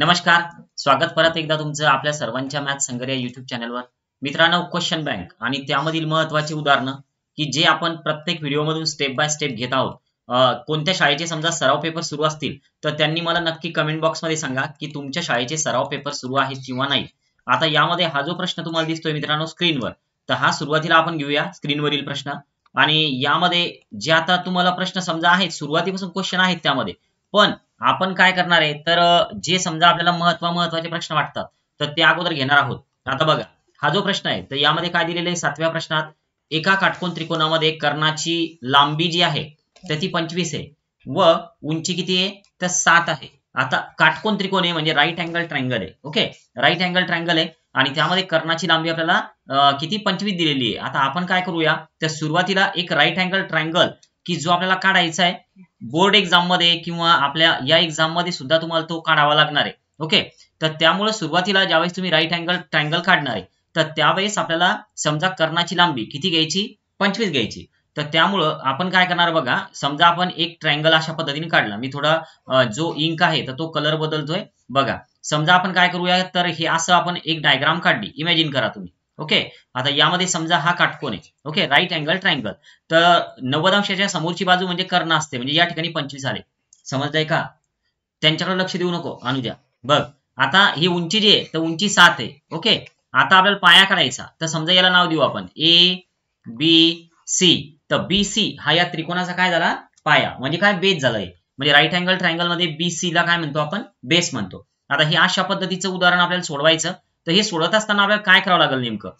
नमस्कार स्वागत परत एकदा तुमचं आपल्या सर्वांच्या मॅथ संगर या युट्यूब चॅनलवर मित्रांनो क्वेश्चन बँक आणि त्यामधील महत्वाची उदाहरणं की जे आपण प्रत्येक व्हिडिओमधून स्टेप बाय स्टेप घेत आहोत कोणत्या शाळेचे समजा सराव पेपर सुरू असतील तर त्यांनी मला नक्की कमेंट बॉक्समध्ये सांगा की तुमच्या शाळेचे सराव पेपर सुरू आहेत किंवा नाही आता यामध्ये हा जो प्रश्न तुम्हाला दिसतोय मित्रांनो स्क्रीनवर तर हा सुरुवातीला आपण घेऊया स्क्रीनवरील प्रश्न आणि यामध्ये जे आता तुम्हाला प्रश्न समजा आहेत सुरुवातीपासून क्वेश्चन आहेत त्यामध्ये पण आपण काय करणार आहे तर जे समजा आपल्याला महत्व महत्वाचे प्रश्न वाटतात तर ते अगोदर घेणार आहोत आता बघा हा जो प्रश्न आहे तर यामध्ये काय दिलेला आहे सातव्या प्रश्नात एका काटकोन त्रिकोणामध्ये कर्णाची लांबी जी आहे तर ती पंचवीस आहे व उंची किती आहे तर सात आहे आता काटकोन त्रिकोण आहे म्हणजे राईट अँगल ट्रँगल आहे ओके राईट अँगल ट्रँगल आहे आणि त्यामध्ये कर्णाची लांबी आपल्याला किती पंचवीस दिलेली आहे आता आपण काय करूया तर सुरुवातीला एक राईट अँगल ट्रँगल की जो आपल्याला काढायचा आहे बोर्ड एक्झाम मध्ये किंवा आपल्या या एक्झाम मध्ये सुद्धा तुम्हाला तो काढावा लागणार आहे ओके तर त्यामुळे सुरुवातीला ज्यावेळेस तुम्ही राईट अँगल ट्रँगल काढणार आहे तर त्यावेळेस आपल्याला समजा कर्णाची लांबी किती घ्यायची पंचवीस घ्यायची तर त्यामुळं आपण काय करणार बघा समजा आपण एक ट्रँगल अशा पद्धतीने काढला मी थोडा जो इंक आहे तर तो कलर बदलतोय बघा समजा आपण काय करूया तर हे असं आपण एक डायग्राम काढली इमॅजिन करा तुम्ही ओके आता यामध्ये समजा हा काटकोन आहे ओके राईट अँगल ट्रायंगल तर नव्वद अंशाच्या समोरची बाजू म्हणजे कर्ण असते म्हणजे या ठिकाणी पंचवीस आले समजलंय का त्यांच्याकडे लक्ष देऊ नको आणू द्या बघ आता ही उंची जी आहे तर उंची सात आहे ओके आता आपल्याला पाया करायचा तर समजा याला नाव देऊ आपण ए बी सी तर बी सी हा या त्रिकोणाचा काय झाला पाया म्हणजे काय बेस झाला म्हणजे राईट अँगल ट्रायंगल मध्ये बी सी ला काय म्हणतो आपण बेस म्हणतो आता हे अशा पद्धतीचं उदाहरण आपल्याला सोडवायचं तर हे सोडत असताना आपल्याला काय करावं लागेल नेमकं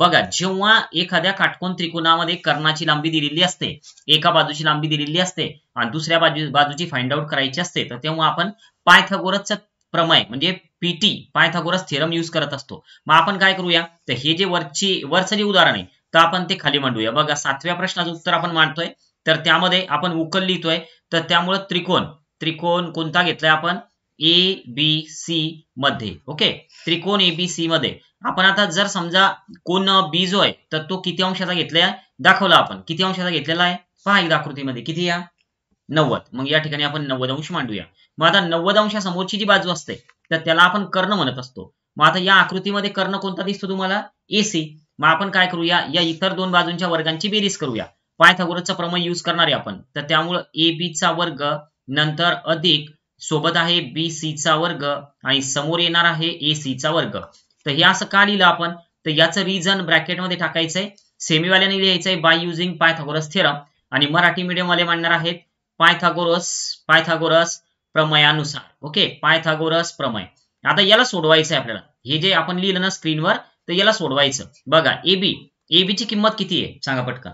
बघा जेव्हा एखाद्या काटकोन त्रिकोणामध्ये कर्णाची लांबी दिलेली असते एका बाजूची लांबी दिलेली असते आणि दुसऱ्या बाजू बाजूची फाइंड आउट करायची असते तर तेव्हा आपण पायथागोरसचं प्रमय म्हणजे पीटी पायथागोरस थेरम यूज करत असतो मग आपण काय करूया तर हे जे वरची वरचं जे उदाहरण आहे तर आपण ते खाली मांडूया बघा सातव्या प्रश्नाचं उत्तर आपण मांडतोय तर त्यामध्ये आपण उकल लिहितोय तर त्यामुळे त्रिकोण त्रिकोण कोणता घेतलाय आपण ए बी सी मध्ये ओके त्रिकोण ए बी सी मध्ये आपण आता जर समजा कोण बी जो आहे तर तो किती अंशाचा घेतलाय दाखवला आपण किती अंशाचा घेतलेला आहे पहा एकदा आकृतीमध्ये किती या नव्वद मग या ठिकाणी आपण नव्वद अंश मांडूया मग आता नव्वद अंशासमोरची जी बाजू असते तर त्याला आपण कर्ण म्हणत असतो मग आता या आकृतीमध्ये कर्ण कोणता दिसतो तुम्हाला ए सी मग आपण काय करूया या इतर दोन बाजूंच्या वर्गांची बेरीज करूया पायथागोरसचा प्रमाण यूज करणार आहे आपण तर त्यामुळं ए चा वर्ग नंतर अधिक सोबत आहे बी चा वर्ग आणि समोर येणार आहे ए चा वर्ग तर हे असं का लिहिलं आपण तर याचं रिझन ब्रॅकेटमध्ये टाकायचंय सेमीवाल्याने लिहायचंय बाय युझिंग पायथागोरस थेरम आणि मराठी वाले मांडणार आहेत पायथागोरस पायथागोरस प्रमयानुसार ओके पायथागोरस प्रमय आता याला सोडवायचं आहे आपल्याला हे जे आपण लिहिलं ना स्क्रीनवर तर याला सोडवायचं बघा एबी ची किंमत किती आहे सांगा पटकन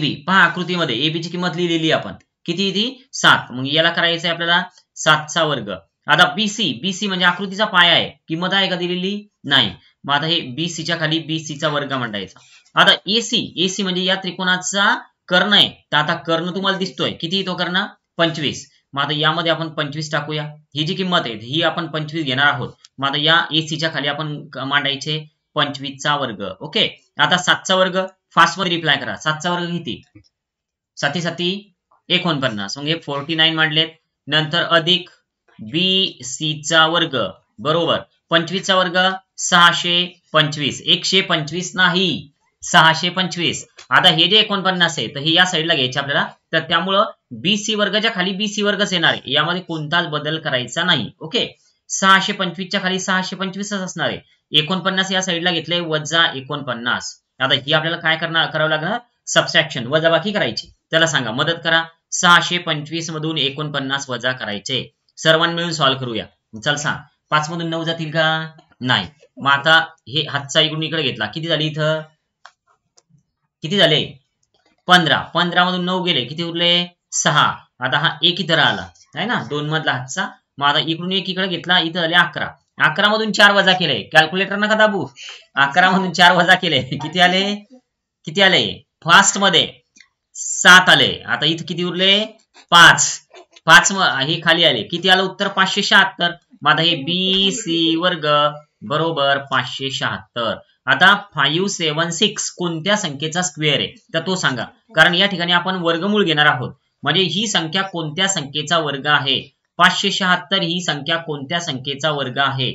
बी पहा आकृतीमध्ये एबीची किंमत लिहिलेली आपण किती ती सात मग याला करायचं आहे आपल्याला सातचा वर्ग आता बीसी बीसी म्हणजे आकृतीचा पाया आहे किंमत आहे का दिलेली नाही मग आता हे बीसीच्या खाली बीसीचा वर्ग मांडायचा आता एसी एसी म्हणजे या त्रिकोणाचा कर्ण आहे तर आता कर्ण तुम्हाला दिसतोय किती येतो कर्ण पंचवीस मग आता यामध्ये आपण पंचवीस टाकूया ही जी किंमत आहे ही आपण पंचवीस घेणार आहोत मग आता या एसीच्या खाली आपण मांडायचे पंचवीसचा वर्ग ओके आता सातचा वर्ग फास्ट मध्ये रिप्लाय करा सातचा वर्ग किती साथी साथी एकोणपन्नास मग हे फोर्टी नाईन म्हणलेत नंतर अधिक बी सी चा वर्ग बरोबर पंचवीसचा वर्ग सहाशे पंचवीस एकशे पंचवीस नाही सहाशे पंचवीस आता हे जे एकोणपन्नास आहे तर हे या साईडला घ्यायचे आपल्याला तर त्यामुळं बी सी वर्गाच्या खाली बी सी वर्गच येणार आहे यामध्ये कोणताच बदल करायचा नाही ओके सहाशे पंचवीसच्या खाली सहाशे पंचवीसच असणार आहे एकोणपन्नास या साईडला घेतलंय वजा एकोणपन्नास आता ही आपल्याला काय करणार करावं लागणार सबस्ट्रॅक्शन वजाबाकी करायची त्याला सांगा मदत करा सहाशे पंचवीस मधून एकोणपन्नास वजा करायचे सर्वांनी मिळून सॉल्व्ह करूया चल सांग पाच मधून नऊ जातील का नाही मग आता हे हातचा इकडून इकडे घेतला किती झाली इथं किती झाले पंधरा पंधरा मधून नऊ गेले किती उरले सहा आता हा एक इथं आला आहे ना दोन मधला हातचा मग आता इकडून एक इकडे घेतला इथं आले अकरा अकरा मधून चार वजा केले कॅल्क्युलेटर नका दाबू अकरा मधून चार वजा केले किती आले किती आले मध्ये सात आले आता इथं किती उरले पाच पाच हे खाली आले किती आलं उत्तर पाचशे शहात्तर माझं हे बी सी वर्ग बरोबर पाचशे शहात्तर आता फाईव्ह सेवन सिक्स कोणत्या संख्येचा स्क्वेअर आहे तर तो सांगा कारण या ठिकाणी आपण वर्गमूळ घेणार आहोत म्हणजे ही संख्या कोणत्या संख्येचा वर्ग आहे पाचशे शहात्तर ही संख्या कोणत्या संख्येचा वर्ग आहे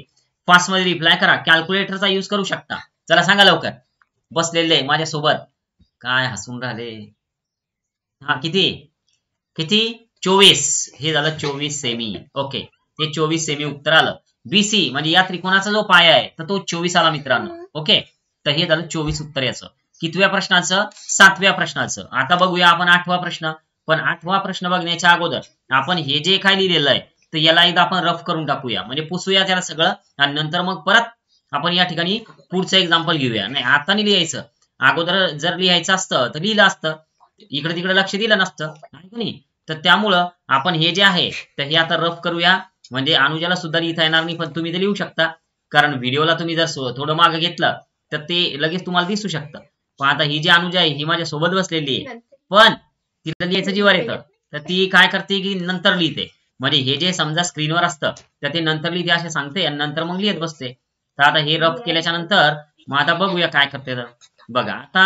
फास्ट मध्ये रिप्लाय करा कॅल्क्युलेटरचा यूज करू शकता चला सांगा लवकर बसलेले माझ्यासोबत काय हसून राहिले हा किती किती चोवीस हे झालं चोवीस सेमी ओके ते चोवीस सेमी उत्तर आलं बीसी म्हणजे या त्रिकोणाचा जो पाया आहे तर तो चोवीस आला मित्रांनो ओके तर हे झालं चोवीस उत्तर याचं कितव्या प्रश्नाचं सातव्या प्रश्नाचं आता बघूया आपण आठवा प्रश्न पण आठवा प्रश्न बघण्याच्या अगोदर आपण हे जे काय लिहिलेलं आहे तर याला एकदा आपण रफ करून टाकूया म्हणजे पुसूया त्याला सगळं आणि नंतर मग परत आपण या ठिकाणी पुढचं एक्झाम्पल घेऊया नाही आता नाही लिहायचं अगोदर जर लिहायचं असतं तर लिहिलं असतं इकडे तिकडे लक्ष दिलं नसतं नाही तर त्यामुळं आपण हे जे आहे तर हे आता रफ करूया म्हणजे अनुजाला सुद्धा लिहिता येणार नाही पण तुम्ही ते लिहू शकता कारण व्हिडिओला तुम्ही जर थोडं मागे घेतलं तर ते लगेच तुम्हाला दिसू शकतं पण आता ही जी अनुजा आहे ही माझ्या सोबत बसलेली आहे पण तिला लिहायचं जीवार येतं तर ती काय करते की नंतर लिहिते म्हणजे हे जे समजा स्क्रीनवर असतं तर ते नंतर लिहिते असे सांगते आणि नंतर मग लिहित बसते तर आता हे रफ केल्याच्या नंतर मग आता बघूया काय करते तर बघा आता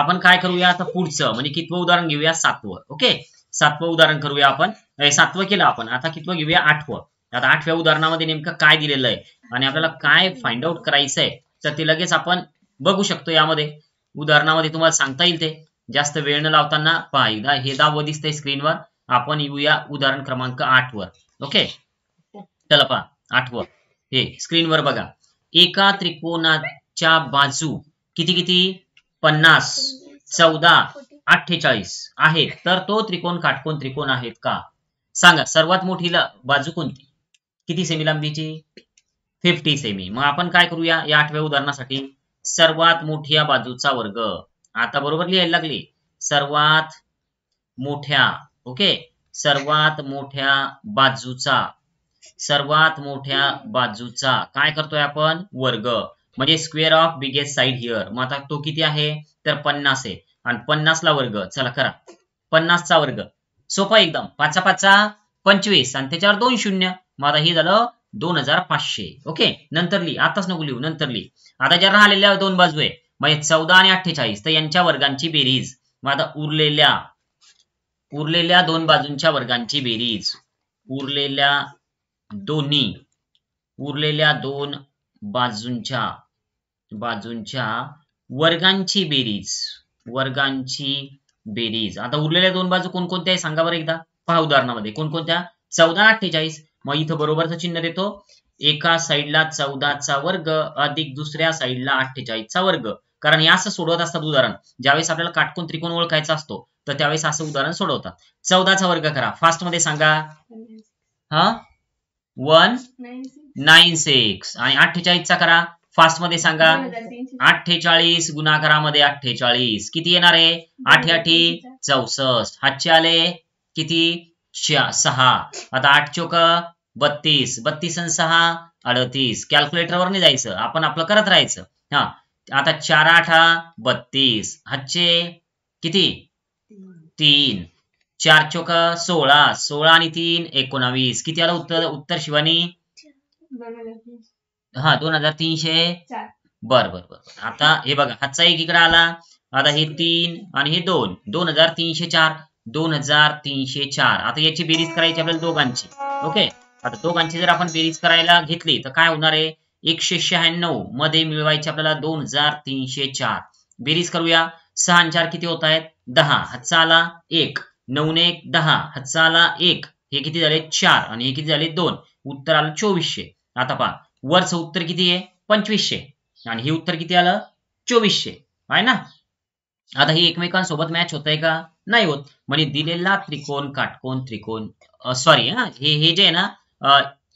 आपण काय करूया आता पुढचं म्हणजे कितवं उदाहरण घेऊया सातवं ओके सातवं उदाहरण करूया आपण सातवं केलं आपण आता कितवं घेऊया आठवं आता आठव्या उदाहरणामध्ये नेमकं काय दिलेलं आहे आणि आपल्याला काय फाइंड आउट करायचं आहे तर ते लगेच आपण बघू शकतो यामध्ये उदाहरणामध्ये तुम्हाला सांगता येईल ते जास्त वेळ न लावताना पहा एकदा हे दाव दिसतंय स्क्रीनवर आपण येऊया उदाहरण क्रमांक आठ वर ओके चला पहा आठवं हे स्क्रीनवर बघा एका त्रिकोणाच्या बाजू किती किती पन्नास चौदा अठ्ठेचाळीस आहे तर तो त्रिकोण काटकोण त्रिकोण आहेत का सांगा सर्वात मोठी बाजू कोणती किती सेमी लांबीची फिफ्टी सेमी मग आपण काय करूया या आठव्या उदाहरणासाठी सर्वात मोठ्या बाजूचा वर्ग आता बरोबर लिहायला लागली सर्वात मोठ्या ओके सर्वात मोठ्या बाजूचा सर्वात मोठ्या बाजूचा काय करतोय आपण वर्ग म्हणजे square of biggest side here मग आता तो किती आहे तर पन्नास आहे आणि पन्नासला वर्ग चला करा पन्नासचा वर्ग सोपा एकदम पाचा पाचा पंचवीस आणि त्याच्यावर दोन शून्य मग आता हे झालं दोन हजार पाचशे ओके नंतर आताच नको लिहू नंतर लिहि आता ज्या राहिलेल्या दोन बाजू आहे म्हणजे चौदा आणि अठ्ठेचाळीस तर यांच्या वर्गांची बेरीज मग आता उरलेल्या उरलेल्या दोन बाजूंच्या वर्गांची बेरीज उरलेल्या दोन्ही उरलेल्या दोन बाजूंच्या बाजूंच्या वर्गांची बेरीज वर्गांची बेरीज आता उरलेल्या दोन बाजू कोणकोणत्या आहे सांगा बरं एकदा पहा उदाहरणामध्ये कोणकोणत्या चौदा अठ्ठेचाळीस मग इथं बरोबरचं चिन्ह देतो एका साईडला चौदाचा वर्ग अधिक दुसऱ्या साईडला अठ्ठेचाळीसचा वर्ग कारण हे असं सोडवत असतात उदाहरण ज्यावेळेस आपल्याला काटकोन त्रिकोण ओळखायचा असतो तर त्यावेळेस असं उदाहरण सोडवतात चौदाचा वर्ग करा फास्ट मध्ये सांगा हा वन नाईन सिक्स आणि अठ्ठेचाळीसचा करा फास्ट मध्ये सांगा अठ्ठेचाळीस गुणाकारामध्ये अठ्ठेचाळीस किती येणार आहे आठ आठी चौसष्ट हातचे आले किती सहा आता आठ चोक बत्तीस बत्तीस अन सहा अडतीस कॅल्क्युलेटर कॅल्क्युलेटरवर जायचं आपण आपलं करत राहायचं हा आता चार आठ बत्तीस हातचे किती तीन चार चोक सोळा सोळा आणि तीन एकोणावीस किती आलं उत्तर उत्तर शिवानी हा दोन हजार तीनशे बर बर बर आता हे बघा हातचा एक इकडे आला आता हे तीन आणि हे दोन दोन हजार तीनशे चार दोन हजार तीनशे चार आता याची बेरीज करायची आपल्याला दोघांची ओके आता दोघांची जर आपण बेरीज करायला घेतली तर काय होणार आहे एकशे शहाण्णव मध्ये मिळवायचे आपल्याला दोन हजार तीनशे चार बेरीज करूया सहा चार किती होत आहेत दहा हातचा एक नऊ एक दहा हातचा एक हे किती झाले चार आणि हे किती झाले दोन उत्तर आलं चोवीसशे आता पहा वरच उत्तर किती आहे पंचवीसशे आणि हे उत्तर किती आलं चोवीसशे आहे ना आता ही एकमेकांसोबत मॅच होत आहे का नाही होत म्हणजे दिलेला त्रिकोण काटकोण त्रिकोण सॉरी हा हे हे जे आहे ना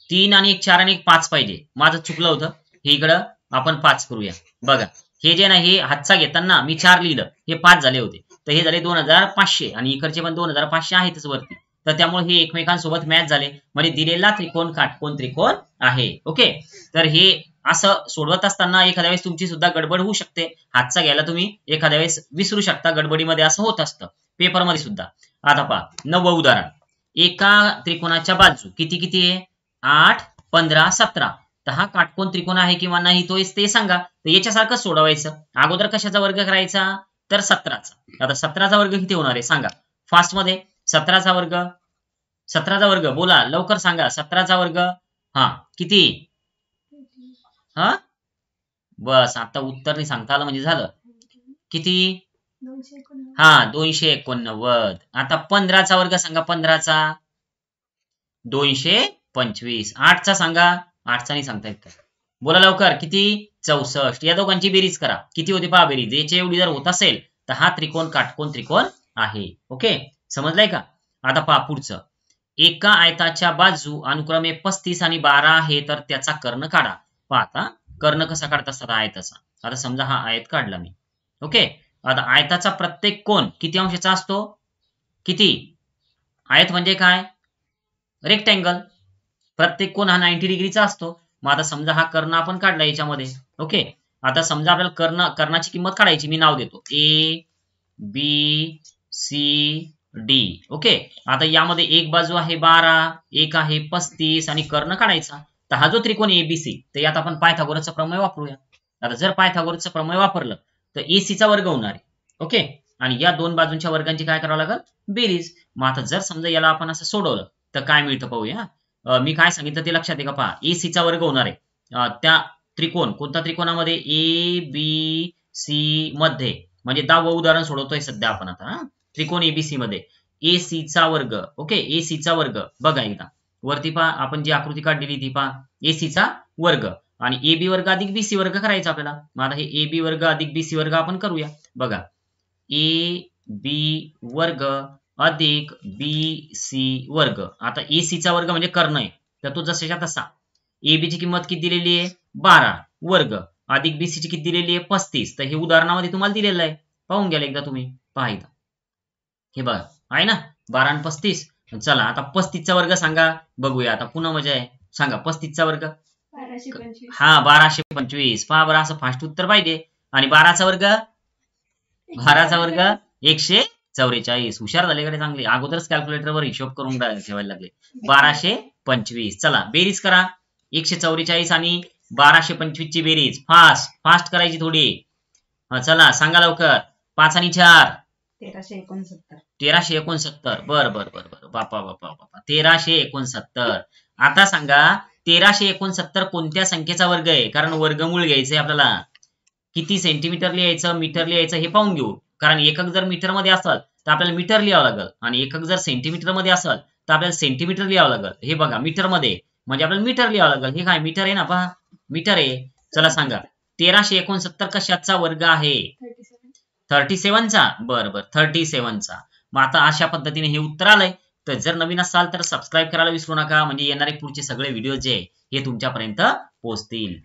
तीन आणि एक चार आणि एक पाच पाहिजे माझं चुकलं होतं हे इकडं आपण पाच करूया बघा हे जे ना हे हातचा घेताना मी चार लिहिलं हे पाच झाले होते तर हे झाले दोन हजार पाचशे आणि इकडचे पण दोन हजार पाचशे आहेतच वरती तर त्यामुळे हे एकमेकांसोबत मॅच झाले म्हणजे दिलेला त्रिकोण काटकोण त्रिकोण आहे ओके तर हे असं सोडवत असताना एखाद्या वेळेस तुमची सुद्धा गडबड होऊ शकते हातचा घ्यायला तुम्ही एखाद्या वेळेस विसरू शकता गडबडीमध्ये असं होत असतं पेपरमध्ये सुद्धा आता पहा नवं उदाहरण एका त्रिकोणाच्या बाजू किती किती आहे आठ पंधरा सतरा तर हा काटकोण त्रिकोण आहे किंवा नाही तो ते सांगा तर याच्यासारखं सोडवायचं अगोदर कशाचा वर्ग करायचा तर सतराचा आता सतराचा वर्ग किती होणार आहे सांगा फास्टमध्ये सतराचा वर्ग सतराचा वर्ग बोला लवकर सांगा सतराचा वर्ग हा किती हा बस आता उत्तर नाही सांगता आलं म्हणजे झालं किती हा दोनशे एकोणनव्वद आता पंधराचा वर्ग सांगा पंधराचा दोनशे पंचवीस आठचा सांगा आठचा नाही सांगता येत बोला लवकर किती चौसष्ट या दोघांची बेरीज करा किती होती पहा बेरीज याचे एवढी जर होत असेल तर हा त्रिकोण काटकोण त्रिकोण आहे ओके समजलाय का आता पहा पुढचं एका आयताच्या बाजू अनुक्रमे पस्तीस आणि बारा आहे तर त्याचा कर्ण काढा पाहता कर्ण कसा काढता असतात आयताचा आता समजा हा आयत काढला मी ओके आता आयताचा प्रत्येक कोण किती अंशाचा असतो किती आयत म्हणजे काय रेक्टँगल प्रत्येक कोण हा नाईन्टी डिग्रीचा असतो मग आता समजा हा कर्ण आपण काढला याच्यामध्ये ओके आता समजा आपल्याला कर्ण कर्णाची किंमत काढायची मी नाव देतो A B C D okay आता यामध्ये एक बाजू आहे बारा एक आहे पस्तीस आणि कर्ण काढायचा तर हा जो त्रिकोण एबीसी तर यात आपण पायथागोरसचा प्रमेय वापरूया आता जर पायथागोरसचा प्रमेय वापरलं तर एसीचा वर्ग होणार आहे ओके आणि या दोन बाजूंच्या वर्गांची काय करावं लागेल बेरीज मग आता जर समजा याला आपण असं सोडवलं तर काय मिळतं पाहूया मी काय सांगितलं ते लक्षात आहे का पहा एसीचा वर्ग होणार आहे त्या त्रिकोण कोणत्या त्रिकोणामध्ये ए बी सी मध्ये म्हणजे दहावं उदाहरण सोडवतोय सध्या आपण आता त्रिकोण एबीसी मध्ये ए सीचा वर्ग ओके ए सीचा वर्ग बघा एकदा वरती पहा आपण जी आकृती काढलेली ती पहा ए सीचा वर्ग आणि ए बी वर्ग अधिक बी सी वर्ग करायचा आपल्याला मग हे ए बी वर्ग अधिक बी सी वर्ग आपण करूया बघा ए बी वर्ग अधिक बी सी वर्ग आता ए सीचा वर्ग म्हणजे कर्ण आहे तर तो जसेच्या तसा ए ची किंमत किती दिलेली आहे बारा वर्ग अधिक बी ची किती दिलेली आहे पस्तीस तर हे उदाहरणामध्ये तुम्हाला दिलेलं आहे पाहून घ्याल एकदा तुम्ही पाहिलं हे बघ आहे ना बारा आणि पस्तीस चला आता पस्तीसचा वर्ग सांगा बघूया आता पुन्हा मजा आहे सांगा पस्तीसचा वर्ग हा बाराशे पंचवीस पहा बरं असं फास्ट उत्तर पाहिजे आणि बाराचा वर्ग बाराचा वर्ग एकशे चौवेचाळीस हुशार झाले कडे चांगले अगोदरच कॅल्क्युलेटर वर हिशोब करून ठेवायला लागले बाराशे पंचवीस चला बेरीज करा एकशे चौवेचाळीस आणि बाराशे पंचवीस ची बेरीज फास्ट फास्ट करायची थोडी चला सांगा लवकर पाच आणि चार तेराशे एकोणसत्तर बर बर बर बर बापा बापा बापा तेराशे एकोणसत्तर आता सांगा तेराशे एकोणसत्तर कोणत्या संख्येचा वर्ग आहे कारण वर्गमूळ घ्यायचंय आपल्याला किती सेंटीमीटर लिहायचं मीटर लिहायचं हे पाहून घेऊ कारण एकक जर मीटर मध्ये असाल तर आपल्याला मीटर लिहावं लागेल आणि एकक जर सेंटीमीटर मध्ये असाल तर आपल्याला सेंटीमीटर लिहावं लागेल हे बघा मीटर मध्ये म्हणजे आपल्याला मीटर लिहावं लागेल हे काय मीटर आहे ना पहा मीटर आहे चला सांगा तेराशे एकोणसत्तर कशाचा वर्ग आहे थर्टी चा, बर बर थर्टी सेव्हनचा मग आता अशा पद्धतीने हे उत्तर आलंय तर जर नवीन असाल तर सबस्क्राईब करायला विसरू नका म्हणजे येणारे पुढचे सगळे व्हिडिओ जे हे तुमच्यापर्यंत पोहोचतील